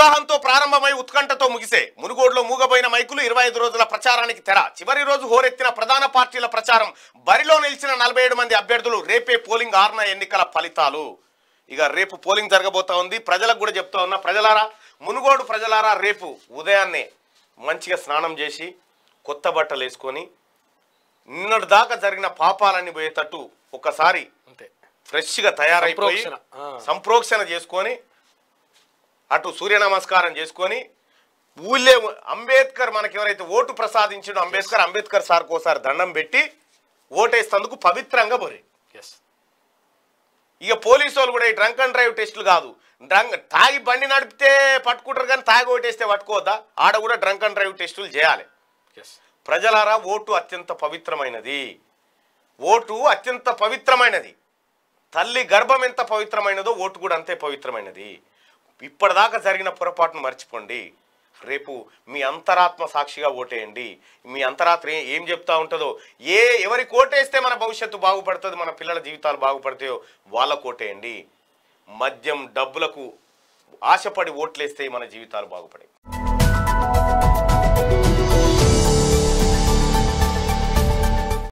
ఉత్సాహంతో ప్రారంభమై ఉత్కంఠతో ముగిసే మునుగోడులో మూగబోయిన మైకులు ఇరవై ఐదు రోజుల ప్రచారానికి తెర చివరి రోజు హోరెత్తిన ప్రధాన పార్టీల ప్రచారం బరిలో నిలిచిన నలభై ఏడు మంది అభ్యర్థులు రేపే పోలింగ్ ఆరున ఎన్నికల ఫలితాలు ఇక రేపు పోలింగ్ జరగబోతా ఉంది ప్రజలకు కూడా చెప్తా ఉన్నా ప్రజలారా మునుగోడు ప్రజలారా రేపు ఉదయాన్నే మంచిగా స్నానం చేసి కొత్త బట్టలు వేసుకొని నిన్నటి దాకా జరిగిన పాపాలన్నీ పోయేటట్టు ఒక్కసారి అంతే ఫ్రెష్గా తయారైపోయి సంప్రోక్షణ చేసుకొని అటు సూర్య నమస్కారం చేసుకొని ఊళ్ళే అంబేద్కర్ మనకి ఎవరైతే ఓటు ప్రసాదించడం అంబేద్కర్ అంబేద్కర్ సార్ కోసారి దండం పెట్టి ఓటేస్తందుకు పవిత్రంగా పోరి ఎస్ ఇక పోలీసు వాళ్ళు కూడా ఈ డ్రంక్ అండ్ డ్రైవ్ టెస్టులు కాదు డ్రంక్ తాగి బండి నడిపితే పట్టుకుంటారు కానీ తాగి ఓటేస్తే పట్టుకోవద్దా ఆడ కూడా డ్రంక్ అండ్ డ్రైవ్ టెస్టులు చేయాలి ప్రజలారా ఓటు అత్యంత పవిత్రమైనది ఓటు అత్యంత పవిత్రమైనది తల్లి గర్భం ఎంత పవిత్రమైనదో ఓటు కూడా అంతే పవిత్రమైనది ఇప్పటిదాకా జరిగిన పొరపాటును మర్చిపోండి రేపు మీ అంతరాత్మ సాక్షిగా ఓటేయండి మీ అంతరాత్మ ఏం చెప్తా ఉంటుందో ఏ ఎవరి కోటేస్తే మన భవిష్యత్తు బాగుపడుతుంది మన పిల్లల జీవితాలు బాగుపడతాయో వాళ్ళ కోటేయండి మద్యం డబ్బులకు ఆశపడి ఓట్లేస్తే మన జీవితాలు బాగుపడాయి